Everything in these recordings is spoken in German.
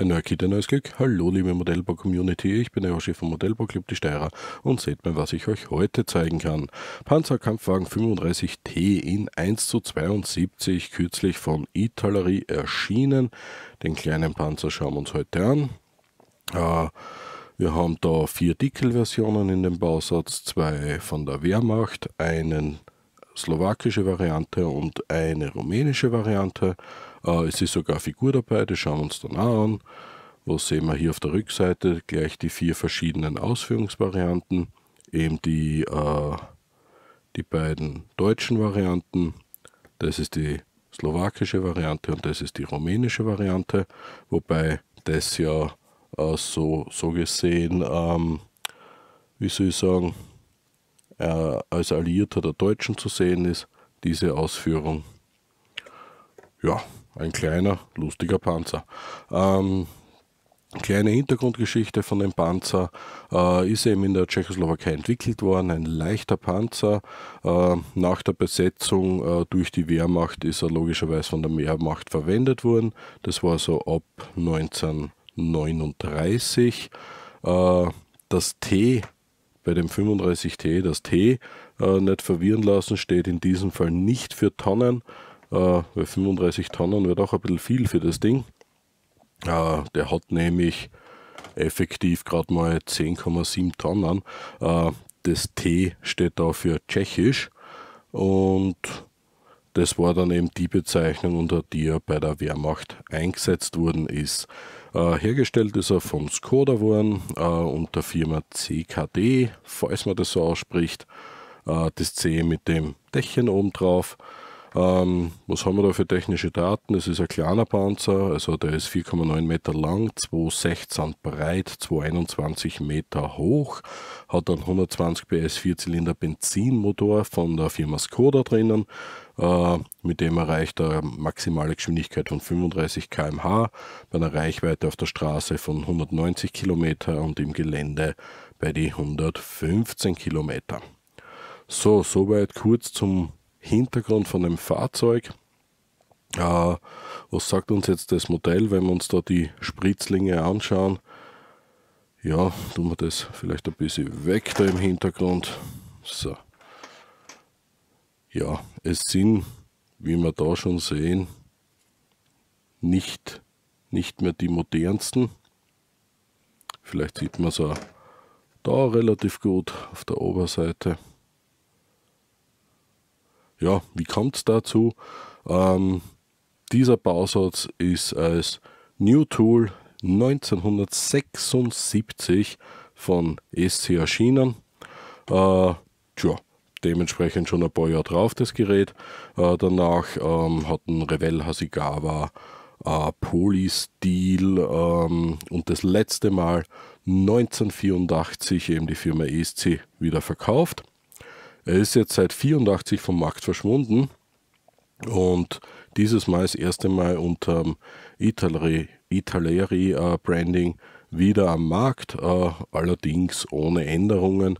Ein neuer Kit, ein neues Glück. Hallo, liebe Modellbau-Community. Ich bin der Yoshi vom Modellbau-Club Die Steirer und seht mal, was ich euch heute zeigen kann. Panzerkampfwagen 35T in 1 zu 72, kürzlich von Italerie erschienen. Den kleinen Panzer schauen wir uns heute an. Äh, wir haben da vier Dickel-Versionen in dem Bausatz, zwei von der Wehrmacht, eine slowakische Variante und eine rumänische Variante. Äh, es ist sogar Figur dabei, das schauen wir uns dann auch an. Was sehen wir hier auf der Rückseite? Gleich die vier verschiedenen Ausführungsvarianten. Eben die, äh, die beiden deutschen Varianten. Das ist die slowakische Variante und das ist die rumänische Variante. Wobei das ja äh, so, so gesehen, ähm, wie soll ich sagen, äh, als Alliierter der Deutschen zu sehen ist, diese Ausführung. Ja, ein kleiner, lustiger Panzer. Ähm, Kleine Hintergrundgeschichte von dem Panzer äh, ist eben in der Tschechoslowakei entwickelt worden. Ein leichter Panzer. Äh, nach der Besetzung äh, durch die Wehrmacht ist er logischerweise von der Wehrmacht verwendet worden. Das war so ab 1939. Äh, das T bei dem 35T, das T äh, nicht verwirren lassen, steht in diesem Fall nicht für Tonnen, äh, weil 35 Tonnen wird auch ein bisschen viel für das Ding. Äh, der hat nämlich effektiv gerade mal 10,7 Tonnen. Äh, das T steht da für Tschechisch und das war dann eben die Bezeichnung, unter die er bei der Wehrmacht eingesetzt worden ist. Äh, hergestellt ist er von Skoda worden äh, unter Firma CKD, falls man das so ausspricht. Äh, das C mit dem Dächchen oben drauf. Ähm, was haben wir da für technische Daten? Es ist ein kleiner Panzer, also der ist 4,9 Meter lang, 2,16 breit, 2,21 Meter hoch, hat einen 120 PS Vierzylinder Benzinmotor von der Firma Skoda drinnen. Äh, mit dem erreicht er maximale Geschwindigkeit von 35 km/h, bei einer Reichweite auf der Straße von 190 km und im Gelände bei die 115 Kilometer. So, soweit kurz zum Hintergrund von dem Fahrzeug. Äh, was sagt uns jetzt das Modell, wenn wir uns da die Spritzlinge anschauen? Ja, tun wir das vielleicht ein bisschen weg da im Hintergrund. So. Ja, es sind, wie wir da schon sehen, nicht, nicht mehr die modernsten. Vielleicht sieht man es auch da relativ gut auf der Oberseite ja, wie kommt es dazu? Ähm, dieser Bausatz ist als New Tool 1976 von SC erschienen. Äh, tja, dementsprechend schon ein paar Jahre drauf das Gerät. Äh, danach ähm, hatten Revell Hasigawa äh, Polysteel ähm, und das letzte Mal 1984 eben die Firma ESC wieder verkauft. Er ist jetzt seit 84 vom Markt verschwunden und dieses Mal das erste Mal unter Italeri, Italeri äh, Branding wieder am Markt, äh, allerdings ohne Änderungen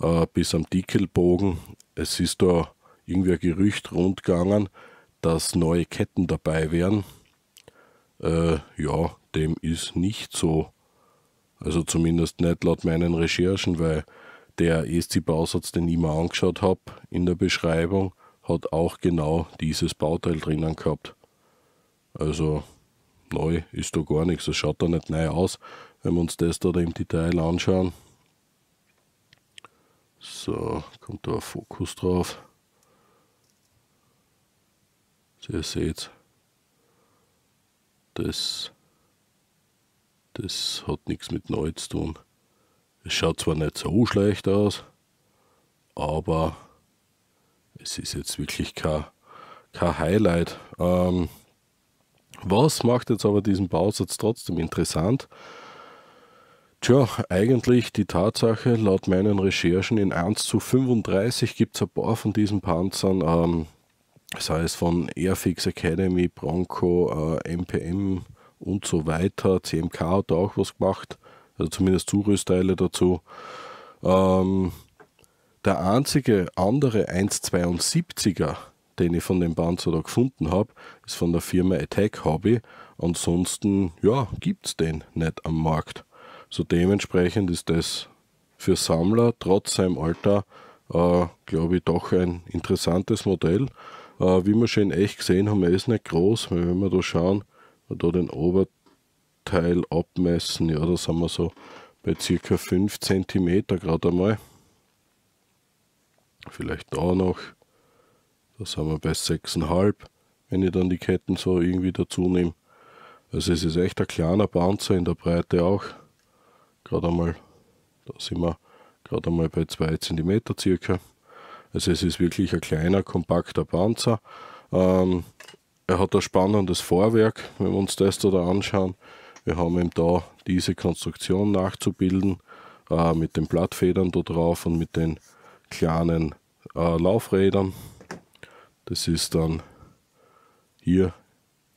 äh, bis am Dickelbogen. Es ist da irgendwie ein Gerücht rundgegangen, dass neue Ketten dabei wären. Äh, ja, dem ist nicht so. Also zumindest nicht laut meinen Recherchen, weil der ESC-Bausatz, den ich mir angeschaut habe in der Beschreibung, hat auch genau dieses Bauteil drinnen gehabt. Also neu ist da gar nichts. Es schaut da nicht neu aus, wenn wir uns das da im Detail anschauen. So, kommt da ein Fokus drauf. So, ihr seht, das, das hat nichts mit neu zu tun. Es schaut zwar nicht so schlecht aus, aber es ist jetzt wirklich kein, kein Highlight. Ähm, was macht jetzt aber diesen Bausatz trotzdem interessant? Tja, eigentlich die Tatsache, laut meinen Recherchen in 1 zu 35 gibt es ein paar von diesen Panzern, ähm, sei es von Airfix Academy, Bronco, äh, MPM und so weiter. CMK hat auch was gemacht also zumindest Zurüstteile dazu. Ähm, der einzige andere 1,72er, den ich von dem Panzer da gefunden habe, ist von der Firma Attack Hobby. Ansonsten, ja, gibt es den nicht am Markt. So dementsprechend ist das für Sammler trotz seinem Alter, äh, glaube ich, doch ein interessantes Modell. Äh, wie wir schon echt gesehen haben, er ist nicht groß, weil wenn wir da schauen, da den Ober Teil abmessen. Ja, da sind wir so bei circa 5 cm gerade einmal. Vielleicht da noch. Da sind wir bei 6,5 wenn ich dann die Ketten so irgendwie dazu nehme. Also es ist echt ein kleiner Panzer in der Breite auch. Gerade einmal, da sind wir gerade einmal bei 2 cm circa. Also es ist wirklich ein kleiner, kompakter Panzer. Ähm, er hat ein spannendes Vorwerk, wenn wir uns das da anschauen. Wir haben eben da diese Konstruktion nachzubilden äh, mit den Blattfedern da drauf und mit den kleinen äh, Laufrädern. Das ist dann hier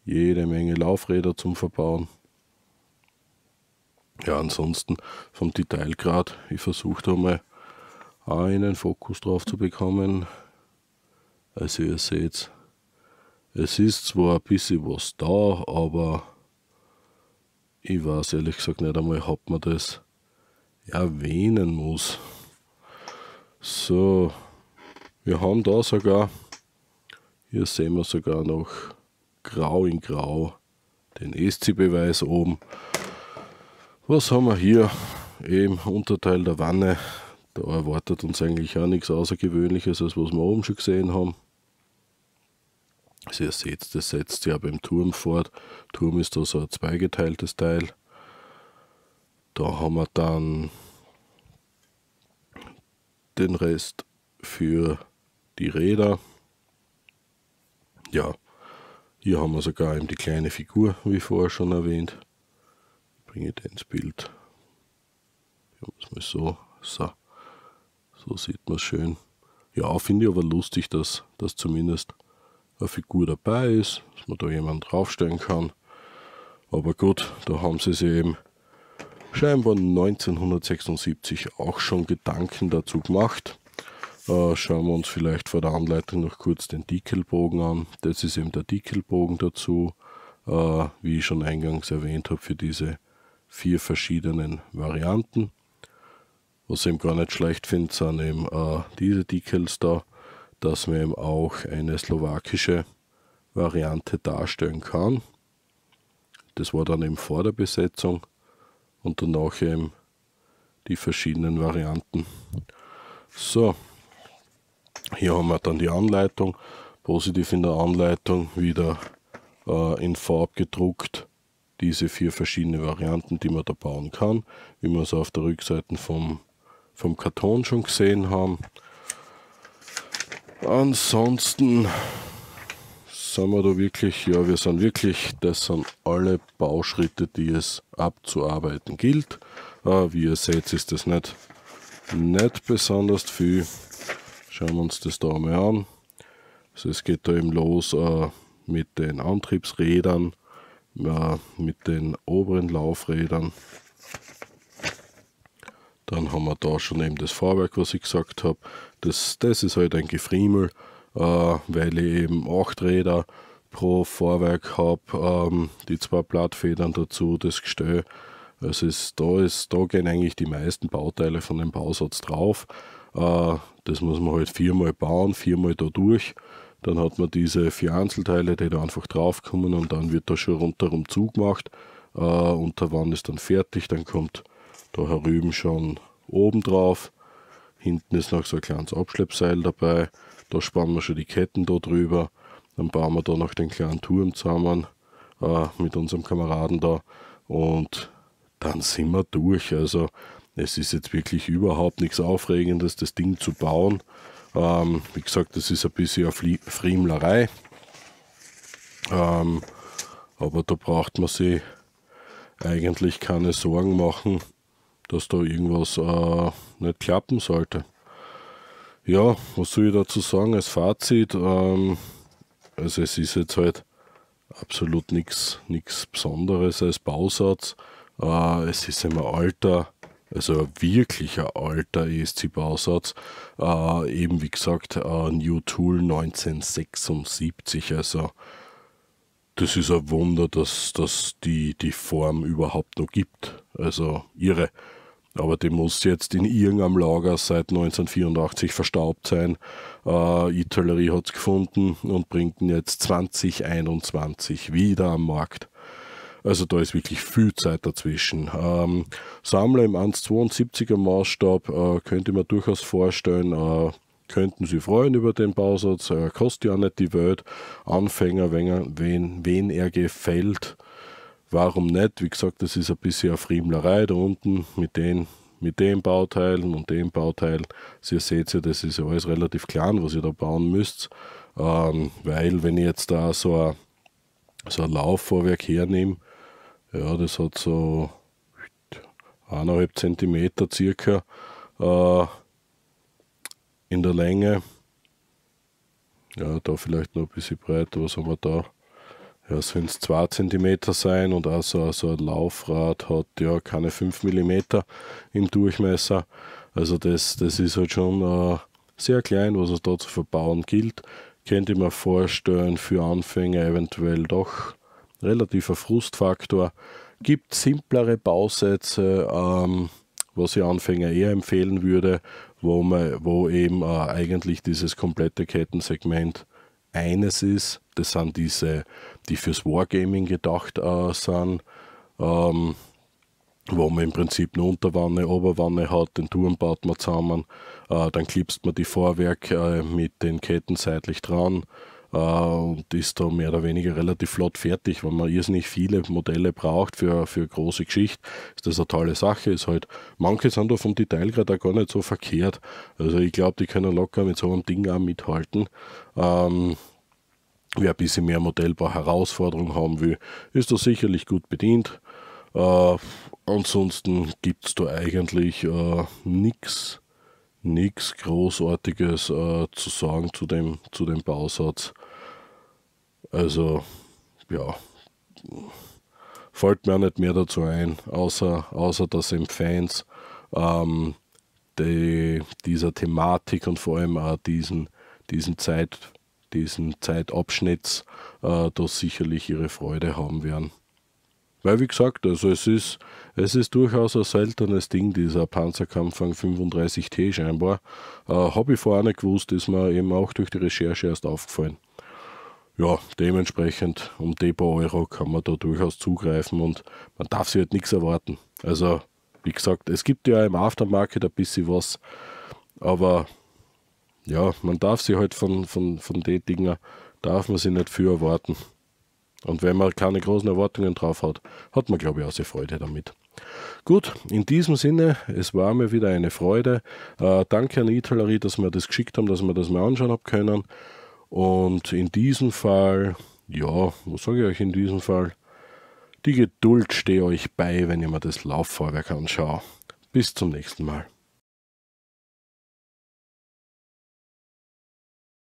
jede Menge Laufräder zum Verbauen. Ja, ansonsten vom Detailgrad, ich versuche da mal einen Fokus drauf zu bekommen. Also ihr seht, es ist zwar ein bisschen was da, aber ich weiß ehrlich gesagt nicht einmal, ob man das erwähnen muss. So, wir haben da sogar, hier sehen wir sogar noch grau in grau den SC-Beweis oben. Was haben wir hier? Im Unterteil der Wanne. Da erwartet uns eigentlich auch nichts Außergewöhnliches, als was wir oben schon gesehen haben. Sie also ersetzt, das setzt sich ja beim Turm fort. Turm ist da so ein zweigeteiltes Teil. Da haben wir dann den Rest für die Räder. Ja, hier haben wir sogar eben die kleine Figur, wie vorher schon erwähnt. Ich bringe den ins Bild. Ich mache mal so. So, so sieht man es schön. Ja, finde ich aber lustig, dass das zumindest eine Figur dabei ist, dass man da jemanden draufstellen kann. Aber gut, da haben sie sich eben scheinbar 1976 auch schon Gedanken dazu gemacht. Äh, schauen wir uns vielleicht vor der Anleitung noch kurz den Dickelbogen an. Das ist eben der Dickelbogen dazu, äh, wie ich schon eingangs erwähnt habe, für diese vier verschiedenen Varianten. Was ich eben gar nicht schlecht finde, sind eben äh, diese Decals da dass man eben auch eine slowakische Variante darstellen kann. Das war dann eben vor der Besetzung und danach eben die verschiedenen Varianten. So, hier haben wir dann die Anleitung. Positiv in der Anleitung wieder äh, in Farb gedruckt. Diese vier verschiedenen Varianten, die man da bauen kann, wie wir es auf der Rückseite vom, vom Karton schon gesehen haben. Ansonsten sind wir da wirklich, ja, wir sind wirklich, das sind alle Bauschritte, die es abzuarbeiten gilt. Äh, wie ihr seht, ist das nicht, nicht besonders viel. Schauen wir uns das da mal an. Also es geht da eben los äh, mit den Antriebsrädern, äh, mit den oberen Laufrädern. Dann haben wir da schon eben das Fahrwerk, was ich gesagt habe. Das, das ist halt ein Gefriemel, äh, weil ich eben 8 Räder pro Fahrwerk habe, ähm, die zwei Blattfedern dazu, das Gestell. Also es ist, da, ist, da gehen eigentlich die meisten Bauteile von dem Bausatz drauf. Äh, das muss man halt viermal bauen, viermal da durch. Dann hat man diese vier Einzelteile, die da einfach drauf kommen und dann wird da schon rundherum zugemacht. Äh, und der Wand ist dann fertig, dann kommt da herüben schon oben drauf. Hinten ist noch so ein kleines Abschleppseil dabei. Da spannen wir schon die Ketten da drüber. Dann bauen wir da noch den kleinen Turm zusammen äh, mit unserem Kameraden da. Und dann sind wir durch. Also es ist jetzt wirklich überhaupt nichts Aufregendes, das Ding zu bauen. Ähm, wie gesagt, das ist ein bisschen eine Friemlerei. Ähm, aber da braucht man sich eigentlich keine Sorgen machen, dass da irgendwas äh, nicht klappen sollte. Ja, was soll ich dazu sagen als Fazit? Ähm, also es ist jetzt halt absolut nichts Besonderes als Bausatz. Äh, es ist immer alter, also ein wirklicher alter ESC-Bausatz. Äh, eben wie gesagt, äh, New Tool 1976. Also das ist ein Wunder, dass, dass die die Form überhaupt noch gibt. Also irre aber die muss jetzt in irgendeinem Lager seit 1984 verstaubt sein. Äh, E-Tellerie hat es gefunden und bringt ihn jetzt 2021 wieder am Markt. Also da ist wirklich viel Zeit dazwischen. Ähm, Sammler im 1,72er Maßstab äh, könnte man durchaus vorstellen, äh, könnten sie freuen über den Bausatz, äh, kostet ja nicht die Welt. Anfänger, wenn, er, wen, wen er gefällt, Warum nicht? Wie gesagt, das ist ein bisschen eine Friemlerei da unten mit den mit dem Bauteil und dem Bauteil. Also ihr seht ja, das ist ja alles relativ klein, was ihr da bauen müsst. Ähm, weil wenn ich jetzt da so ein, so ein Laufvorwerk hernehme, ja, das hat so eineinhalb Zentimeter circa äh, in der Länge. Ja, da vielleicht noch ein bisschen breiter, was haben wir da? ja, sollen es 2 cm sein und auch so, so ein Laufrad hat ja keine 5 mm im Durchmesser. Also das, das ist halt schon äh, sehr klein, was es da zu verbauen gilt. Könnte ich mir vorstellen, für Anfänger eventuell doch relativer Frustfaktor. Gibt simplere Bausätze, ähm, was ich Anfänger eher empfehlen würde, wo, man, wo eben äh, eigentlich dieses komplette Kettensegment eines ist, das sind diese, die fürs Wargaming gedacht äh, sind, ähm, wo man im Prinzip eine Unterwanne, eine Oberwanne hat, den Turm baut man zusammen, äh, dann klipst man die Vorwerke äh, mit den Ketten seitlich dran, äh, und ist da mehr oder weniger relativ flott fertig. Wenn man irrsinnig viele Modelle braucht für, für große Geschichte, ist das eine tolle Sache. Ist halt, manche sind da vom Detailgrad auch gar nicht so verkehrt. Also ich glaube, die können locker mit so einem Ding auch mithalten. Ähm, wer ein bisschen mehr Modellbau-Herausforderung haben will, ist da sicherlich gut bedient. Äh, ansonsten gibt es da eigentlich äh, nichts nichts Großartiges äh, zu sagen zu dem, zu dem Bausatz. Also, ja, fällt mir auch nicht mehr dazu ein, außer, außer dass eben Fans ähm, die, dieser Thematik und vor allem auch diesen, diesen, Zeit, diesen Zeitabschnitts äh, da sicherlich ihre Freude haben werden. Weil, wie gesagt, also es ist, es ist durchaus ein seltenes Ding, dieser Panzerkampfang 35T scheinbar. Äh, Habe ich vorher nicht gewusst, ist mir eben auch durch die Recherche erst aufgefallen. Ja, dementsprechend um die paar Euro kann man da durchaus zugreifen und man darf sich halt nichts erwarten. Also, wie gesagt, es gibt ja im Aftermarket ein bisschen was, aber ja, man darf sich halt von, von, von den Dingen, darf man sie nicht viel erwarten. Und wenn man keine großen Erwartungen drauf hat, hat man, glaube ich, auch sehr Freude damit. Gut, in diesem Sinne, es war mir wieder eine Freude. Äh, danke an Italerie, dass wir das geschickt haben, dass wir das mal anschauen haben können. Und in diesem Fall, ja, was sage ich euch in diesem Fall? Die Geduld stehe euch bei, wenn ihr mir das Lauffahrwerk anschaut. Bis zum nächsten Mal.